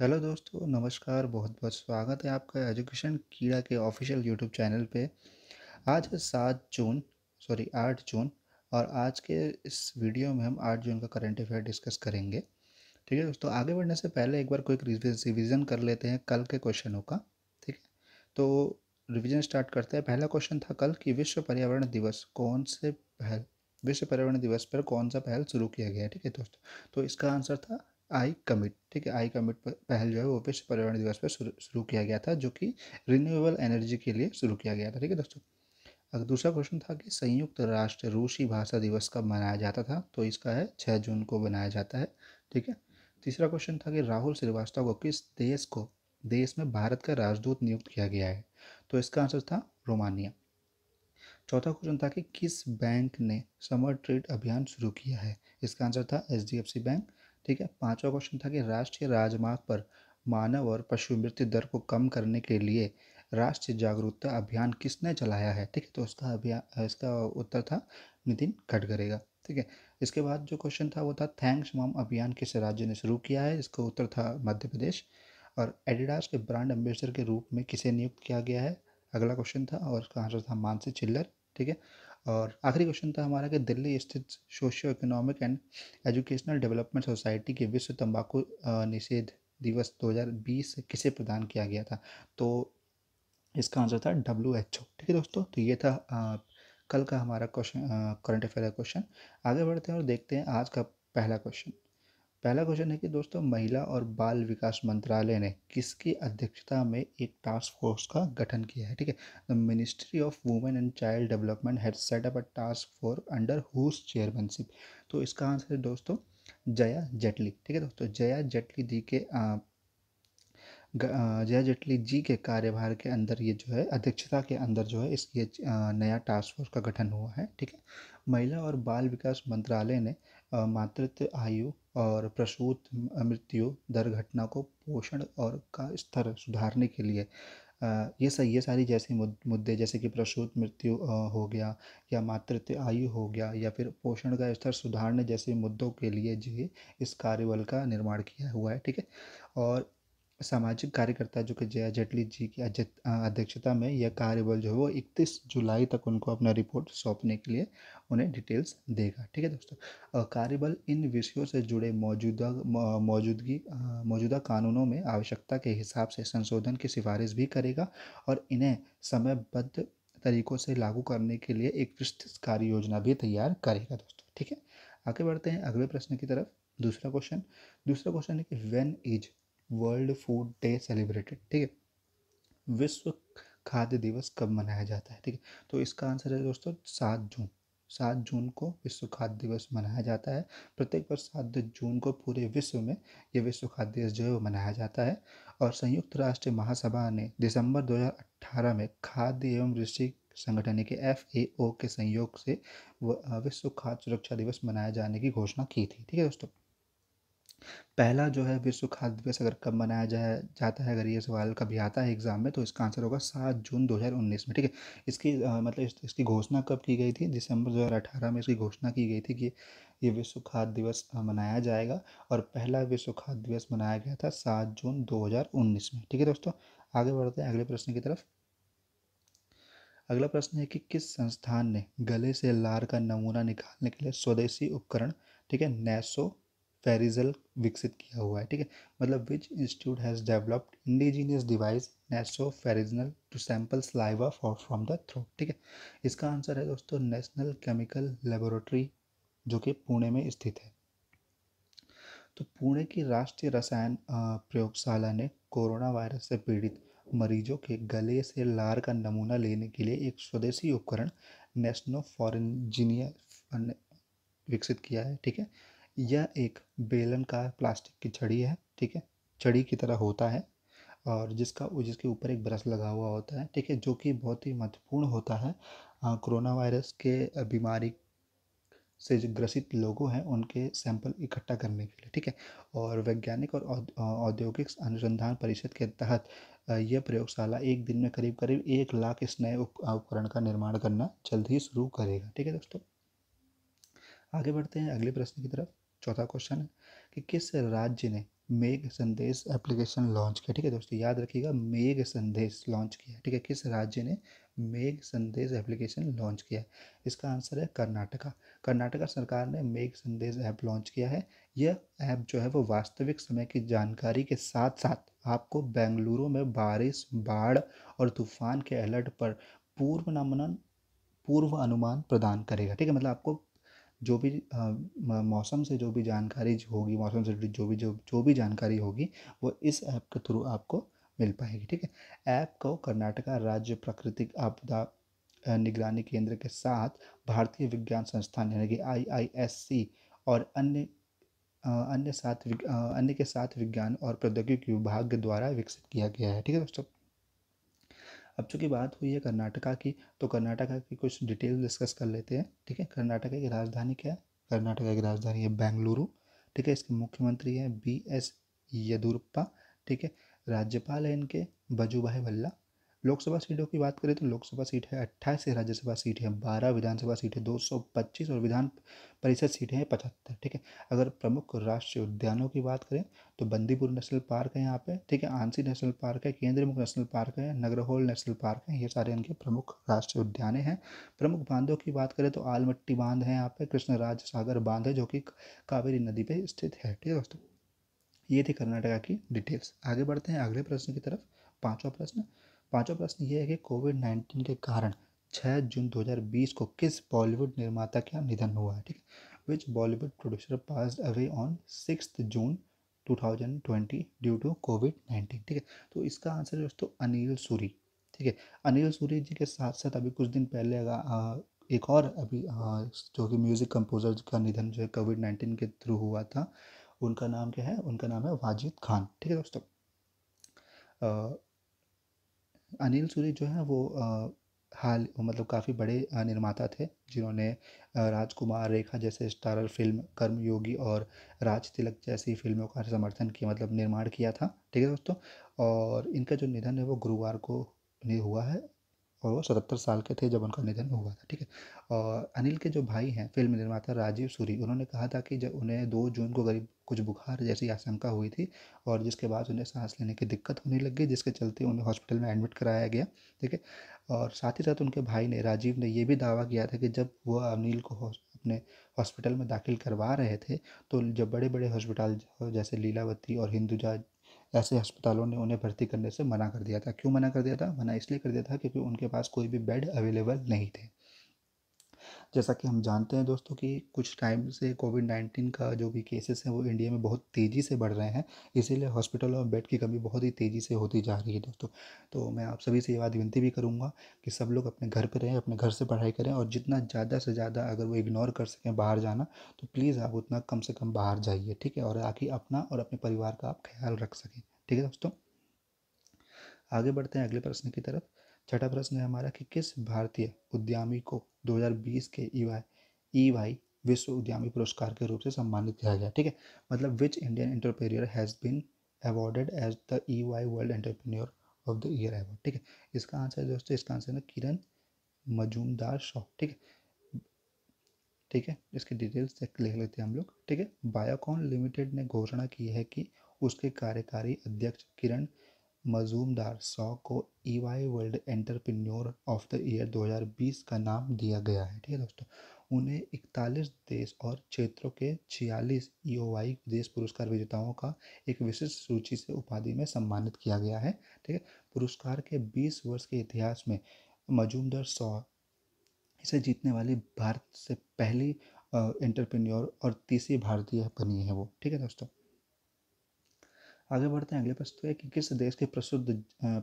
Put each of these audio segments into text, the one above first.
hello दोस्तों नमस्कार बहुत बहुत स्वागत है आपका एजुकेशन कीड़ा के ऑफिशियल यूट्यूब चैनल पे आज है सात जून सॉरी आठ जून और आज के इस वीडियो में हम आठ जून का करंट अफेयर डिस्कस करेंगे ठीक है दोस्तों आगे बढ़ने से पहले एक बार कोई रिविज़न कर लेते हैं कल के क्वेश्चनों का ठीक है तो रिविज़न स्टार्ट करते हैं पहला क्वेश्चन था कल कि विश्व पर्यावरण दिवस कौन से पहल विश्व पर्यावरण दिवस पर कौन सा पहल शुरू किया गया है ठीक है दोस्तों तो इसका आंसर था आई कमिट ठीक है आई कमिट पहल जो है वो विश्व पर्यावरण दिवस पर शुरू किया गया था जो कि रिन्यूएबल एनर्जी के लिए शुरू किया गया था ठीक है दोस्तों अगर दूसरा क्वेश्चन था कि संयुक्त राष्ट्र रूसी भाषा दिवस कब मनाया जाता था तो इसका है छः जून को मनाया जाता है ठीक है तीसरा क्वेश्चन था कि राहुल श्रीवास्तव को किस देश को देश में भारत का राजदूत नियुक्त किया गया है तो इसका आंसर था रोमानिया चौथा क्वेश्चन था कि किस बैंक ने समर ट्रेड अभियान शुरू किया है इसका आंसर था एच बैंक ठीक है पाँचवा क्वेश्चन था कि राष्ट्रीय राजमार्ग पर मानव और पशु मृत्यु दर को कम करने के लिए राष्ट्रीय जागरूकता अभियान किसने चलाया है ठीक है तो उसका अभियान इसका उत्तर था नितिन गडकरी का ठीक है इसके बाद जो क्वेश्चन था वो था थैंक्स मॉम अभियान किस राज्य ने शुरू किया है इसका उत्तर था मध्य प्रदेश और एडिडास के ब्रांड एम्बेसडर के रूप में किसे नियुक्त किया गया है अगला क्वेश्चन था और उसका आंसर था मानसी चिल्लर ठीक है और आखिरी क्वेश्चन था हमारा कि दिल्ली स्थित socio economic and educational development society के विश्व तंबाकू निषेध दिवस 2020 किसे प्रदान किया गया था तो इसका आंसर था डब्ल्यू एच ओ ठीक है दोस्तों तो ये था आ, कल का हमारा क्वेश्चन करंट अफेयर का क्वेश्चन आगे बढ़ते हैं और देखते हैं आज का पहला क्वेश्चन पहला क्वेश्चन है कि दोस्तों महिला और बाल विकास मंत्रालय ने किसकी अध्यक्षता में एक टास्क फोर्स का गठन किया है ठीक है the ministry of women and child development had set up a task force under whose chairmanship तो इसका आंसर है दोस्तों जया जेटली ठीक है दोस्तों जया जेटली जी के जया जेटली जी के कार्यभार के अंदर ये जो है अध्यक्षता के अंदर जो है इस ये नया टास्क फोर्स का गठन हुआ है ठीक है महिला और बाल विकास मंत्रालय ने मातृत्व आयु और प्रसूत मृत्यु दर घटना को पोषण और का स्तर सुधारने के लिए ये सही ये सारी जैसे मुद्दे जैसे कि प्रसूत मृत्यु हो गया या मातृत्व आयु हो गया या फिर पोषण का स्तर सुधारने जैसे मुद्दों के लिए जो इस कार्यबल का निर्माण किया हुआ है ठीक है और सामाजिक कार्यकर्ता जो कि जया जेटली जी की अध्यक्षता में यह कार्यबल जो है वो इकतीस जुलाई तक उनको अपना रिपोर्ट सौंपने के लिए उन्हें डिटेल्स देगा ठीक है दोस्तों कार्यबल इन विषयों से जुड़े मौजूदा मौजूदगी मौजूदा कानूनों में आवश्यकता के हिसाब से संशोधन की सिफारिश भी करेगा और इन्हें समयबद्ध तरीकों से लागू करने के लिए एक विस्तृत कार्य योजना भी तैयार करेगा दोस्तों ठीक है आगे बढ़ते हैं अगले प्रश्न की तरफ दूसरा क्वेश्चन दूसरा क्वेश्चन है कि when is world food day celebrated ठीक है विश्व खाद्य दिवस कब मनाया जाता है ठीक है तो इसका आंसर है दोस्तों सात जून सात जून को विश्व खाद्य दिवस मनाया जाता है प्रत्येक वर्ष सात जून को पूरे विश्व में ये विश्व खाद्य दिवस जो है वो मनाया जाता है और संयुक्त राष्ट्र महासभा ने दिसंबर 2018 में खाद्य एवं कृषि संगठन के एफ ए ओ के संयोग से विश्व खाद्य सुरक्षा दिवस मनाए जाने की घोषणा की थी ठीक है दोस्तों पहला जो है विश्व खाद्य दिवस अगर कब मनाया जाए जाता है अगर ये सवाल कभी आता है एग्ज़ाम में तो इसका आंसर होगा सात जून दो हज़ार उन्नीस में ठीक है इसकी आ, मतलब इस, इसकी घोषणा कब की गई थी दिसंबर दो हज़ार अठारह में इसकी घोषणा की गई थी कि ये विश्व खाद्य दिवस मनाया जाएगा और पहला विश्व खाद्य दिवस मनाया गया था सात जून दो हज़ार उन्नीस में ठीक है दोस्तों आगे बढ़ते हैं अगले प्रश्न की तरफ अगला प्रश्न है कि किस संस्थान ने गले से लार का नमूना निकालने के लिए स्वदेशी उपकरण ठीक है नेसो फेरिजल विकसित किया हुआ है ठीक है मतलब which institute has developed indigenous device nasopharyngeal to sample saliva for from the throat ठीक है इसका आंसर है दोस्तों नेशनल केमिकल लेबोरेटरी जो कि पुणे में स्थित है तो पुणे की राष्ट्रीय रसायन प्रयोगशाला ने कोरोना वायरस से पीड़ित मरीजों के गले से लार का नमूना लेने के लिए एक स्वदेशी उपकरण नेशनो फॉरेंजिनिया विकसित किया है ठीक है यह एक बेलन का प्लास्टिक की छड़ी है ठीक है छड़ी की तरह होता है और जिसका जिसके ऊपर एक ब्रश लगा हुआ होता है ठीक है जो कि बहुत ही महत्वपूर्ण होता है कोरोना वायरस के बीमारी से जो ग्रसित लोगों हैं उनके सैंपल इकट्ठा करने के लिए ठीक है और वैज्ञानिक और औद्योगिक अनुसंधान परिषद के तहत यह प्रयोगशाला एक दिन में करीब करीब एक लाख इस नए उपकरण का निर्माण करना जल्द ही शुरू करेगा ठीक है दोस्तों आगे बढ़ते हैं अगले प्रश्न की तरफ चौथा क्वेश्चन है कि किस राज्य ने मेघ संदेश एप्लीकेशन लॉन्च किया ठीक है दोस्तों याद रखिएगा मेघ संदेश लॉन्च किया ठीक है किस राज्य ने मेघ संदेश एप्लीकेशन लॉन्च किया इसका आंसर है कर्नाटका कर्नाटका सरकार ने मेघ संदेश ऐप लॉन्च किया है यह ऐप जो है वो वास्तविक समय की जानकारी के साथ साथ आपको बेंगलुरु में बारिश बाढ़ और तूफान के अलर्ट पर पूर्व नमन पूर्व अनुमान प्रदान करेगा ठीक है मतलब आपको जो भी मौसम से जो भी जानकारी होगी मौसम से जो भी जो जो भी जानकारी होगी वो इस ऐप के थ्रू आपको मिल पाएगी ठीक है ऐप को कर्नाटका राज्य प्राकृतिक आपदा निगरानी केंद्र के साथ भारतीय विज्ञान संस्थान यानी कि आईआईएससी और अन्य अन्य साथ अन्य के साथ विज्ञान और प्रौद्योगिकी विभाग द्वारा विकसित किया गया है ठीक है दोस्तों अब चूँकि बात हुई है कर्नाटका की तो कर्नाटका की कुछ डिटेल डिस्कस कर लेते हैं ठीक है कर्नाटका की राजधानी क्या है कर्नाटका की राजधानी है बेंगलुरु ठीक है इसके मुख्यमंत्री हैं बी एस येदुरप्पा ठीक है राज्यपाल है इनके वजूभाई भल्ला लोकसभा सीटों की बात करें तो लोकसभा सीट है अट्ठाईस राज्यसभा सीट है बारह विधानसभा सीट है दो सौ पच्चीस और विधान परिषद सीटें हैं पचहत्तर ठीक है अगर प्रमुख राष्ट्रीय उद्यानों की बात करें तो बंदीपुर नेशनल पार्क है यहाँ पे ठीक है आंसी नेशनल पार्क है केंद्रीय मुख्य नेशनल पार्क है नगरहोल नेशनल पार्क है ये सारे इनके प्रमुख राष्ट्रीय उद्यान हैं प्रमुख बांधों की बात करें तो आलमट्टी बांध है यहाँ पे कृष्ण सागर बांध है जो कि कावेरी नदी पर स्थित है ठीक है दोस्तों ये थी कर्नाटका की डिटेल्स आगे बढ़ते हैं अगले प्रश्न की तरफ पाँचवा प्रश्न पांचवा प्रश्न ये है कि कोविड नाइन्टीन के कारण छः जून 2020 को किस बॉलीवुड निर्माता का निधन हुआ है ठीक है which Bollywood producer pass away on six June 2020 due to COVID nineteen ठीक है तो इसका आंसर है दोस्तों अनिल सूरी ठीक है अनिल सूरी जी के साथ साथ अभी कुछ दिन पहले आ, एक और अभी आ, जो कि म्यूज़िक कंपोजर का निधन जो है कोविड नाइन्टीन के थ्रू हुआ था उनका नाम क्या है उनका नाम है वाजिद खान ठीक है दोस्तों अनिल सूरी जो है वो हाल मतलब काफ़ी बड़े निर्माता थे जिन्होंने राजकुमार रेखा जैसे स्टारर फिल्म कर्मयोगी और राज तिलक जैसी फिल्मों का समर्थन किया मतलब निर्माण किया था ठीक है दोस्तों और इनका जो निधन है वो गुरुवार को हुआ है और वो सतहत्तर साल के थे जब उनका निधन हुआ था ठीक है और अनिल के जो भाई हैं फिल्म निर्माता राजीव सूरी उन्होंने कहा था कि जब उन्हें दो जून को गरीब कुछ बुखार जैसी आशंका हुई थी और जिसके बाद उन्हें सांस लेने की दिक्कत होने लगी जिसके चलते उन्हें हॉस्पिटल में एडमिट कराया गया ठीक है और साथ ही साथ उनके भाई ने राजीव ने यह भी दावा किया था कि जब वह अनिल को अपने हॉस्पिटल में दाखिल करवा रहे थे तो जब बड़े बड़े हॉस्पिटल जैसे लीलावती और हिंदुजा ऐसे अस्पतालों ने उन्हें भर्ती करने से मना कर दिया था क्यों मना कर दिया था मना इसलिए कर दिया था क्योंकि उनके पास कोई भी बेड अवेलेबल नहीं थे जैसा कि हम जानते हैं दोस्तों कि कुछ टाइम से कोविड नाइन्टीन का जो भी केसेस हैं वो इंडिया में बहुत तेज़ी से बढ़ रहे हैं इसीलिए हॉस्पिटल और बेड की कमी बहुत ही तेज़ी से होती जा रही है दोस्तों तो मैं आप सभी से ये बात विनती भी करूँगा कि सब लोग अपने घर पर रहें अपने घर से पढ़ाई करें और जितना ज़्यादा से ज़्यादा अगर वो इग्नोर कर सकें बाहर जाना तो प्लीज़ आप उतना कम से कम बाहर जाइए ठीक है और आखिर अपना और अपने परिवार का आप ख्याल रख सकें ठीक है दोस्तों आगे बढ़ते हैं अगले प्रश्न की तरफ छठा प्रश्न है हमारा कि किस भारतीय उद्यमी को 2020 के ई वाई विश्व उद्यमी पुरस्कार के रूप से सम्मानित किया गया ठीक है मतलब which Indian entrepreneur has been awarded as the E Y world entrepreneur of the year award ठीक है इसका आंसर है दोस्तों इसका आंसर है किरण मजूमदार शॉ ठीक है ठीक है इसकी डिटेल्स चेक ले लेते हैं हम लोग ठीक है बायोकॉन लिमिटेड ने घोषणा की है कि उसके कार्यकारी अध्यक्ष किरण मज़ूमदार सौ को E Y world entrepreneur of the year 2020 का नाम दिया गया है ठीक है दोस्तों उन्हें इकतालीस देश और क्षेत्रों के छियालीस ई ओ वाई देश पुरस्कार विजेताओं का एक विशिष्ट सूची से उपाधि में सम्मानित किया गया है ठीक है पुरस्कार के बीस वर्ष के इतिहास में मजूमदार सौ इसे जीतने वाली भारत से पहली एंटरप्रेन्योर और तीसरी भारतीय बनी है वो ठीक है दोस्तों आगे बढ़ते हैं अगले प्रश्न तो है कि किस देश के प्रसिद्ध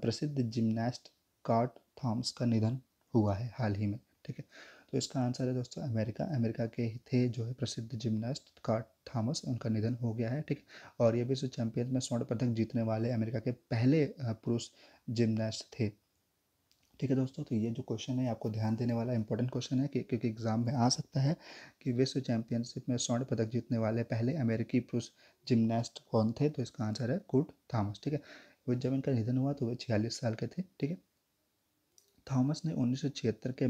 प्रसिद्ध जिमनास्ट कार्ट थॉम्स का निधन हुआ है हाल ही में ठीक है तो इसका आंसर है दोस्तों अमेरिका अमेरिका के थे जो है प्रसिद्ध जिमनास्ट कार्ट थॉमस उनका निधन हो गया है ठीक और ये विश्व चैंपियन में स्वर्ण पदक जीतने वाले अमेरिका के पहले पुरुष जिमनास्ट थे ठीक है दोस्तों तो ये जो क्वेश्चन है आपको ध्यान देने वाला इंपॉर्टेंट क्वेश्चन है कि क्योंकि एग्ज़ाम में आ सकता है कि विश्व चैंपियनशिप में स्वर्ण पदक जीतने वाले पहले अमेरिकी पुरुष जिमनास्ट कौन थे तो इसका आंसर है कुट थॉमस ठीक है वो जब इनका निधन हुआ तो वे छियालीस साल के थे ठीक है थॉमस ने उन्नीस के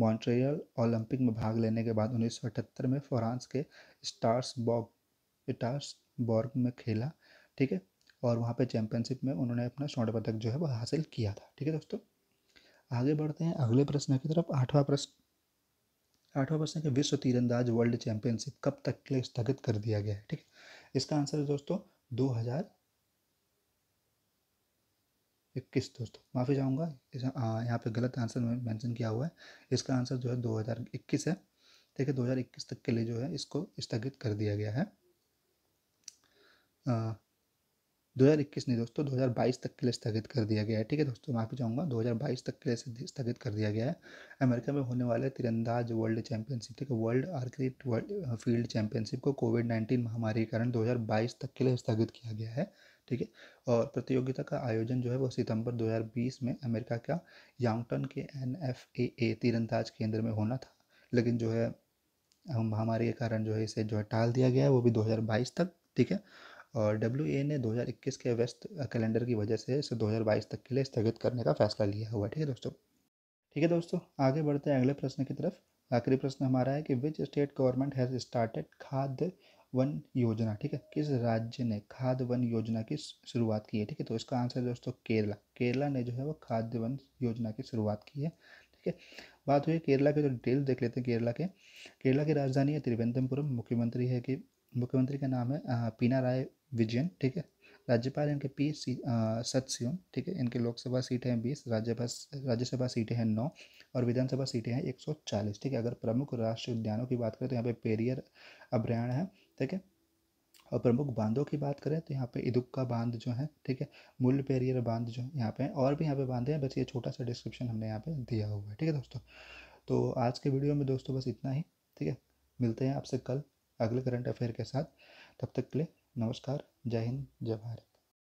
मॉन्ट्रियल ओलंपिक में भाग लेने के बाद उन्नीस में फ्रांस के स्टार्स बॉग स्टार्स बॉर्ग में खेला ठीक है और वहाँ पे चैंपियनशिप में उन्होंने अपना स्वर्ण पदक जो है वो हासिल किया था ठीक है दोस्तों आगे बढ़ते हैं अगले प्रश्न की तरफ आठवां प्रश्न आठवां प्रश्न है कि विश्व तीरंदाज वर्ल्ड चैंपियनशिप कब तक के लिए स्थगित कर दिया गया है ठीक है इसका आंसर है दोस्तों दो हज़ार इक्कीस दोस्तों माफ़ी चाहूंगा यहाँ पे गलत आंसर मेंशन किया हुआ है इसका आंसर जो है इक्कीस है ठीक है इक्कीस तक के लिए जो है इसको स्थगित कर दिया गया है 2021 नहीं दोस्तों 2022 तक के लिए स्थगित कर दिया गया है ठीक है दोस्तों मैं माफी चाहूँगा 2022 तक के लिए स्थगित कर दिया गया है अमेरिका में होने वाले तिरंदाज वर्ल्ड चैंपियनशिप ठीक है वर्ल्ड आर्किट वर्ल्ड फील्ड चैंपियनशिप को कोविड नाइन्टीन महामारी के कारण 2022 तक के लिए स्थगित किया गया है ठीक है और प्रतियोगिता का आयोजन जो है वो सितंबर बीस में अमेरिका का यांगटन के एन एफ ए ए तीरंदाज केंद्र में होना था लेकिन जो है महामारी के कारण जो है इसे जो है टाल दिया गया है वो भी बाईस तक ठीक है और डब्ल्यू ए ने 2021 के व्यस्त कैलेंडर की वजह से इसे 2022 तक के लिए स्थगित करने का फैसला लिया हुआ ठीक है दोस्तों ठीक है दोस्तों आगे बढ़ते हैं अगले प्रश्न की तरफ आखिरी प्रश्न हमारा है कि which state government has started खाद्य वन योजना ठीक है किस राज्य ने खाद्य वन योजना की शुरुआत की है ठीक है तो इसका आंसर दोस्तों केरला केरला ने जो है वो खाद्य वन योजना की शुरुआत की है ठीक है बात हुई केरला के जो डिटेल देख लेते हैं केरला के केरला की राजधानी है त्रिवेंद्रमपुरम मुख्यमंत्री है कि मुख्यमंत्री का नाम है पीना राय विजयन ठीक है राज्यपाल इनके पी सी सत्यन ठीक है इनके लोकसभा सीटें हैं बीस राज्यसभा राज्यसभा सीटें हैं नौ और विधानसभा सीटें हैं एक सौ चालीस ठीक है अगर प्रमुख राष्ट्रीय उद्यानों की बात करें तो यहाँ पे पेरियर अभ्यारण्य है ठीक है और प्रमुख बांधों की बात करें तो यहाँ पे इदुक्का बांध जो है ठीक है मूल पेरियर बांध जो है यहाँ पे है और भी यहाँ पे बांधे हैं बस ये छोटा सा डिस्क्रिप्शन हमने यहाँ पे दिया हुआ है ठीक है दोस्तों तो आज के वीडियो में दोस्तों बस इतना ही ठीक है मिलते हैं आपसे कल अगले करंट अफेयर के साथ तब तक के लिए नमस्कार जय हिंद जय भारत